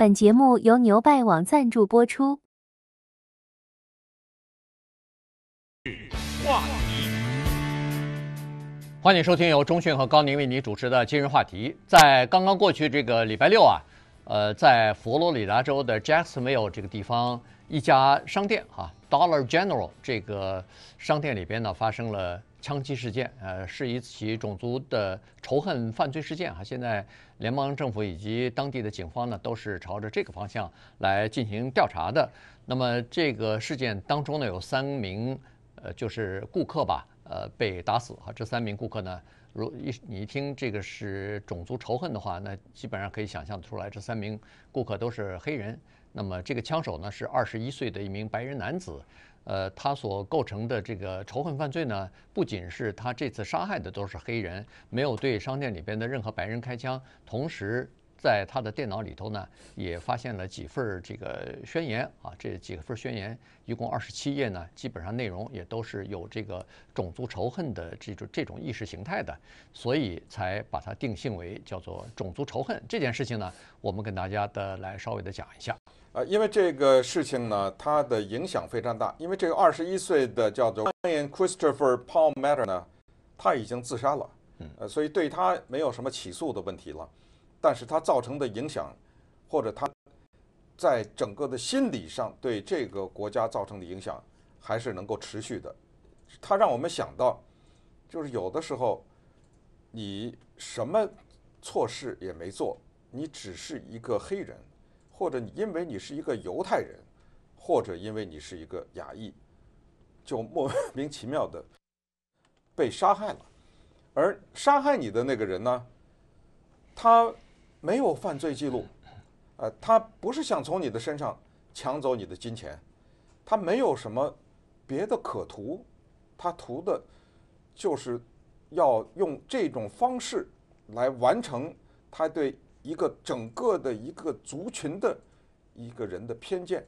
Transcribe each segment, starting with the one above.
本节目由牛拜网赞助播出。欢迎收听由中讯和高宁为你主持的《今日话题》。在刚刚过去这个礼拜六啊，呃，在佛罗里达州的 Jacksonville 这个地方一家商店哈。Dollar General 这个商店里边呢发生了枪击事件，呃，是一起种族的仇恨犯罪事件啊。现在联邦政府以及当地的警方呢都是朝着这个方向来进行调查的。那么这个事件当中呢有三名呃就是顾客吧，呃被打死啊。这三名顾客呢。如一你一听这个是种族仇恨的话，那基本上可以想象出来，这三名顾客都是黑人。那么这个枪手呢是二十一岁的一名白人男子，呃，他所构成的这个仇恨犯罪呢，不仅是他这次杀害的都是黑人，没有对商店里边的任何白人开枪，同时。在他的电脑里头呢，也发现了几份这个宣言啊，这几份宣言一共二十七页呢，基本上内容也都是有这个种族仇恨的这种这种意识形态的，所以才把它定性为叫做种族仇恨这件事情呢，我们跟大家的来稍微的讲一下。呃，因为这个事情呢，它的影响非常大，因为这个二十一岁的叫做 Ryan Christopher Paul Matter 呢，他已经自杀了，呃，所以对他没有什么起诉的问题了。但是它造成的影响，或者它在整个的心理上对这个国家造成的影响，还是能够持续的。它让我们想到，就是有的时候，你什么错事也没做，你只是一个黑人，或者因为你是一个犹太人，或者因为你是一个亚裔，就莫名其妙的被杀害了。而杀害你的那个人呢，他。没有犯罪记录，呃，他不是想从你的身上抢走你的金钱，他没有什么别的可图，他图的，就是要用这种方式来完成他对一个整个的一个族群的一个人的偏见。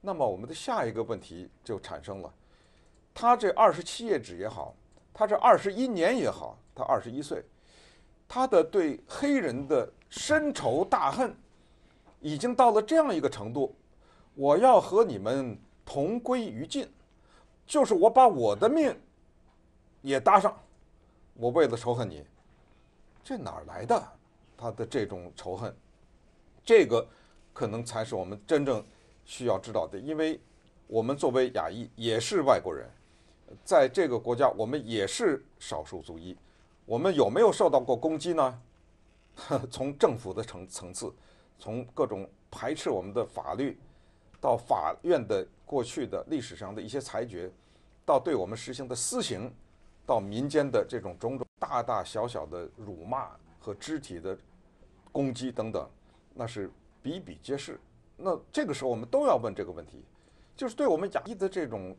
那么我们的下一个问题就产生了，他这二十七页纸也好，他这二十一年也好，他二十一岁。他的对黑人的深仇大恨，已经到了这样一个程度，我要和你们同归于尽，就是我把我的命也搭上，我为了仇恨你，这哪儿来的？他的这种仇恨，这个可能才是我们真正需要知道的，因为我们作为亚裔也是外国人，在这个国家我们也是少数族裔。我们有没有受到过攻击呢？从政府的层层次，从各种排斥我们的法律，到法院的过去的历史上的一些裁决，到对我们实行的私刑，到民间的这种种种大大小小的辱骂和肢体的攻击等等，那是比比皆是。那这个时候我们都要问这个问题，就是对我们亚裔的这种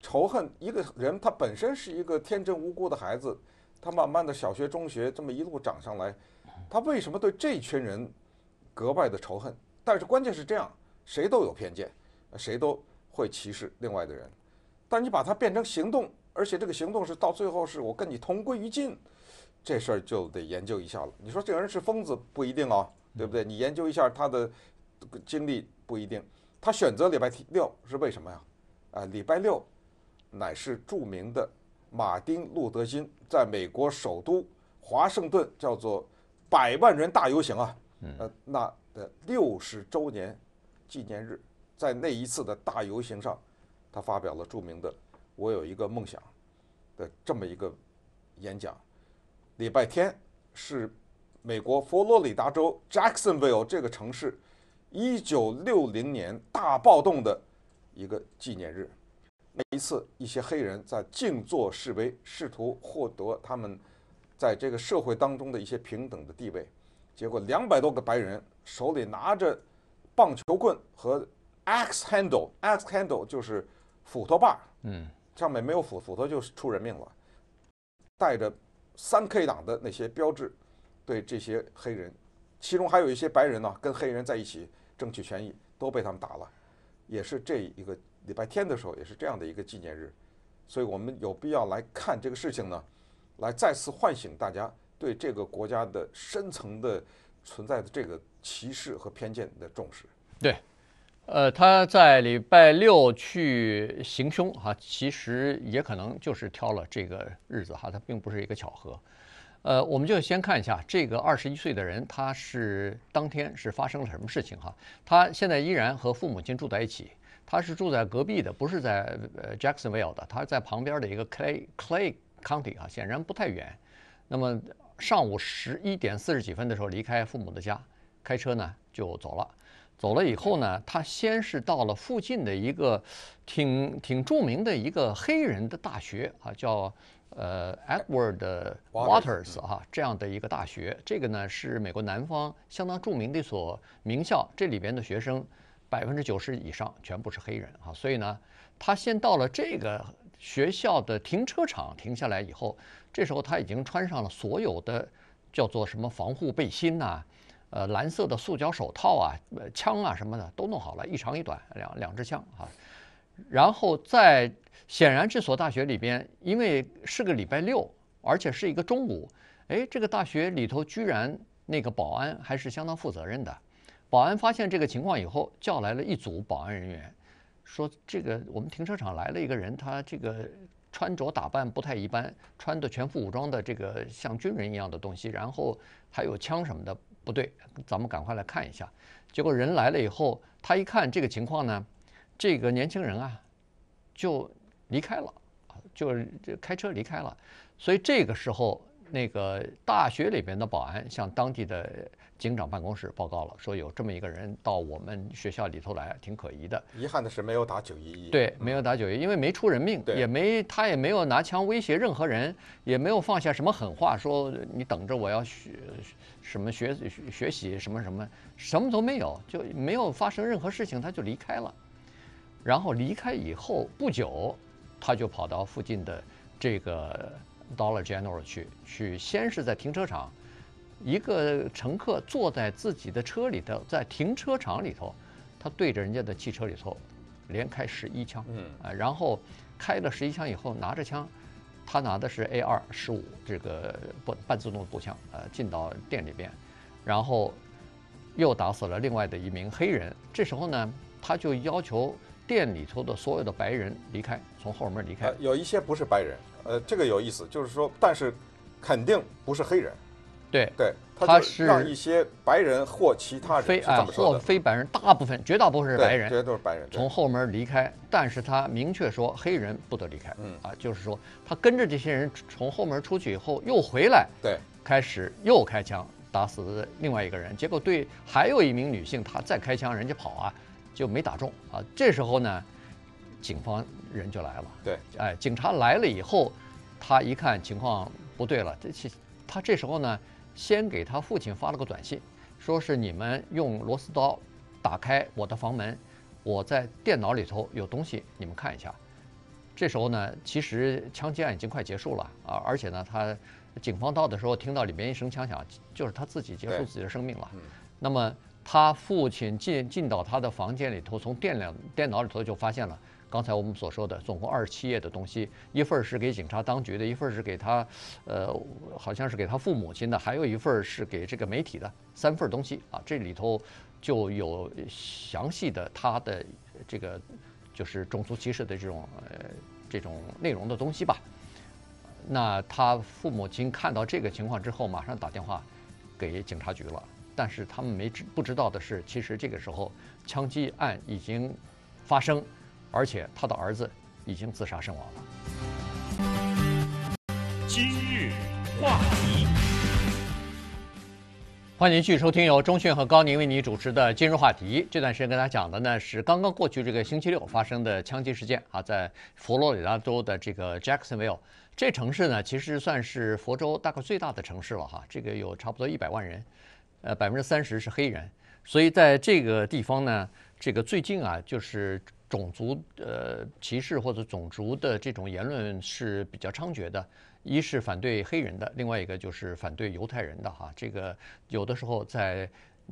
仇恨。一个人他本身是一个天真无辜的孩子。他慢慢的小学、中学这么一路长上来，他为什么对这群人格外的仇恨？但是关键是这样，谁都有偏见，谁都会歧视另外的人。但你把它变成行动，而且这个行动是到最后是我跟你同归于尽，这事儿就得研究一下了。你说这个人是疯子不一定啊，对不对？你研究一下他的经历不一定。他选择礼拜六是为什么呀？啊，礼拜六乃是著名的。马丁·路德·金在美国首都华盛顿，叫做“百万人大游行”啊，呃，那的六十周年纪念日，在那一次的大游行上，他发表了著名的“我有一个梦想”的这么一个演讲。礼拜天是美国佛罗里达州 Jacksonville 这个城市一九六零年大暴动的一个纪念日。每一次，一些黑人在静坐示威，试图获得他们在这个社会当中的一些平等的地位，结果两百多个白人手里拿着棒球棍和 axe handle，axe handle 就是斧头把，嗯，上面没有斧，斧头就是出人命了。带着三 K 党的那些标志，对这些黑人，其中还有一些白人呢，跟黑人在一起争取权益，都被他们打了。也是这一个。礼拜天的时候也是这样的一个纪念日，所以我们有必要来看这个事情呢，来再次唤醒大家对这个国家的深层的存在的这个歧视和偏见的重视。对，呃，他在礼拜六去行凶哈，其实也可能就是挑了这个日子哈，它并不是一个巧合。呃，我们就先看一下这个二十一岁的人，他是当天是发生了什么事情哈？他现在依然和父母亲住在一起。他是住在隔壁的，不是在呃 Jacksonville 的，他在旁边的一个 Clay Clay County 啊，显然不太远。那么上午十一点四十几分的时候离开父母的家，开车呢就走了。走了以后呢，他先是到了附近的一个挺挺著名的一个黑人的大学啊，叫呃 Edward Waters 啊这样的一个大学，这个呢是美国南方相当著名的一所名校，这里边的学生。百分之九十以上全部是黑人啊，所以呢，他先到了这个学校的停车场停下来以后，这时候他已经穿上了所有的叫做什么防护背心呐，呃，蓝色的塑胶手套啊，枪啊什么的都弄好了，一长一短两两支枪啊。然后在显然这所大学里边，因为是个礼拜六，而且是一个中午，哎，这个大学里头居然那个保安还是相当负责任的。保安发现这个情况以后，叫来了一组保安人员，说：“这个我们停车场来了一个人，他这个穿着打扮不太一般，穿的全副武装的，这个像军人一样的东西，然后还有枪什么的，不对，咱们赶快来看一下。”结果人来了以后，他一看这个情况呢，这个年轻人啊，就离开了，就开车离开了。所以这个时候。那个大学里边的保安向当地的警长办公室报告了，说有这么一个人到我们学校里头来，挺可疑的。遗憾的是没有打九一一。对，没有打九一，因为没出人命，也没他也没有拿枪威胁任何人，也没有放下什么狠话，说你等着我要学什么学学习什么什么什么都没有，就没有发生任何事情，他就离开了。然后离开以后不久，他就跑到附近的这个。Dollar General 去，去先是在停车场，一个乘客坐在自己的车里头，在停车场里头，他对着人家的汽车里头连开十一枪，嗯，啊，然后开了十一枪以后，拿着枪，他拿的是 A 二十五这个半半自动步枪，呃，进到店里边，然后又打死了另外的一名黑人。这时候呢，他就要求。店里头的所有的白人离开，从后门离开。有一些不是白人，呃，这个有意思，就是说，但是肯定不是黑人。对对，他是让一些白人或其他非啊或非白人大部分绝大部分是白人，这都是白人从后门离开。但是他明确说黑人不得离开。嗯啊，就是说他跟着这些人从后门出去以后又回来，对，开始又开枪打死另外一个人，结果对还有一名女性，他再开枪，人家跑啊。就没打中啊！这时候呢，警方人就来了。对，哎，警察来了以后，他一看情况不对了，这其他这时候呢，先给他父亲发了个短信，说是你们用螺丝刀打开我的房门，我在电脑里头有东西，你们看一下。这时候呢，其实枪击案已经快结束了啊，而且呢，他警方到的时候听到里边一声枪响，就是他自己结束自己的生命了。那么。他父亲进进到他的房间里头，从电脑电脑里头就发现了刚才我们所说的总共二十七页的东西，一份是给警察当局的，一份是给他，呃，好像是给他父母亲的，还有一份是给这个媒体的，三份东西啊，这里头就有详细的他的这个就是种族歧视的这种呃这种内容的东西吧。那他父母亲看到这个情况之后，马上打电话给警察局了。但是他们没知不知道的是，其实这个时候枪击案已经发生，而且他的儿子已经自杀身亡了。今日话题，欢迎继续收听由钟迅和高宁为你主持的《今日话题》。这段时间跟大家讲的呢是刚刚过去这个星期六发生的枪击事件啊，在佛罗里达州的这个 Jacksonville 这城市呢，其实算是佛州大概最大的城市了哈，这个有差不多一百万人。呃，百分之三十是黑人，所以在这个地方呢，这个最近啊，就是种族呃歧视或者种族的这种言论是比较猖獗的。一是反对黑人的，另外一个就是反对犹太人的哈。这个有的时候在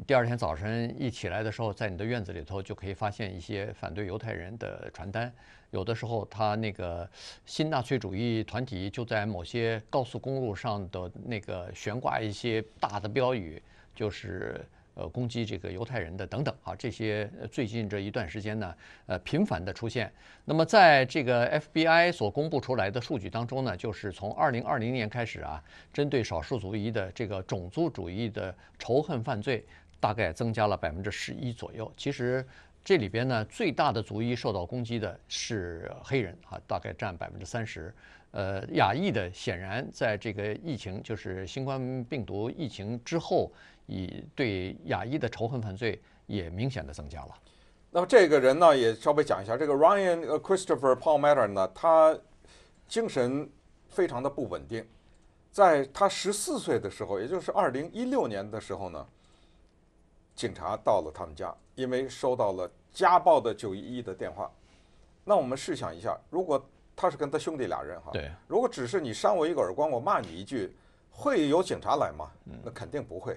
第二天早晨一起来的时候，在你的院子里头就可以发现一些反对犹太人的传单。有的时候他那个新纳粹主义团体就在某些高速公路上的那个悬挂一些大的标语。就是呃攻击这个犹太人的等等啊，这些最近这一段时间呢，呃频繁的出现。那么在这个 FBI 所公布出来的数据当中呢，就是从2020年开始啊，针对少数族裔的这个种族主义的仇恨犯罪，大概增加了百分之十一左右。其实这里边呢，最大的族裔受到攻击的是黑人啊，大概占百分之三十。呃，亚裔的显然在这个疫情，就是新冠病毒疫情之后。以对亚裔的仇恨犯罪也明显的增加了。那么这个人呢，也稍微讲一下，这个 Ryan Christopher Paul Matter 呢，他精神非常的不稳定。在他十四岁的时候，也就是二零一六年的时候呢，警察到了他们家，因为收到了家暴的九一一的电话。那我们试想一下，如果他是跟他兄弟俩人哈，对，如果只是你扇我一个耳光，我骂你一句，会有警察来吗？那肯定不会。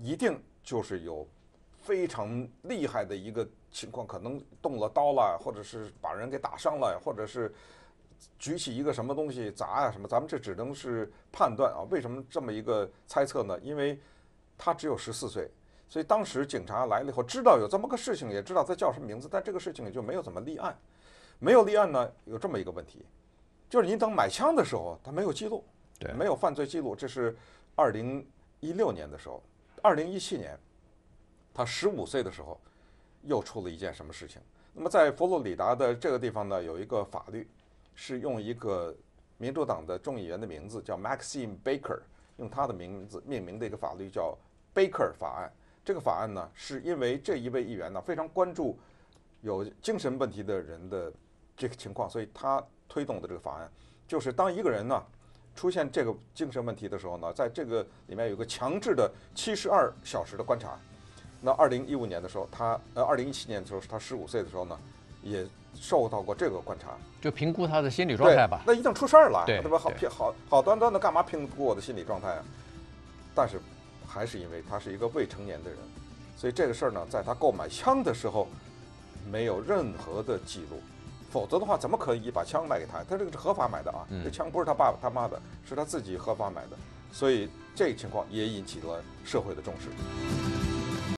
一定就是有非常厉害的一个情况，可能动了刀了，或者是把人给打伤了，或者是举起一个什么东西砸啊什么。咱们这只能是判断啊。为什么这么一个猜测呢？因为他只有十四岁，所以当时警察来了以后，知道有这么个事情，也知道他叫什么名字，但这个事情也就没有怎么立案。没有立案呢，有这么一个问题，就是你等买枪的时候，他没有记录，对，没有犯罪记录。这是二零一六年的时候。二零一七年，他十五岁的时候，又出了一件什么事情？那么在佛罗里达的这个地方呢，有一个法律，是用一个民主党的众议员的名字，叫 Maxine Baker，用他的名字命名的一个法律，叫 Baker 法案。这个法案呢，是因为这一位议员呢非常关注有精神问题的人的这个情况，所以他推动的这个法案，就是当一个人呢。出现这个精神问题的时候呢，在这个里面有个强制的七十二小时的观察。那二零一五年的时候，他呃，二零一七年的时候，他十五岁的时候呢，也受到过这个观察，就评估他的心理状态吧。那一定出事儿了，对吧？好评好好端端的干嘛评估我的心理状态啊？但是还是因为他是一个未成年的人，所以这个事儿呢，在他购买枪的时候没有任何的记录。否则的话，怎么可以把枪卖给他？他这个是合法买的啊，这枪不是他爸爸、他妈的，是他自己合法买的，所以这情况也引起了社会的重视。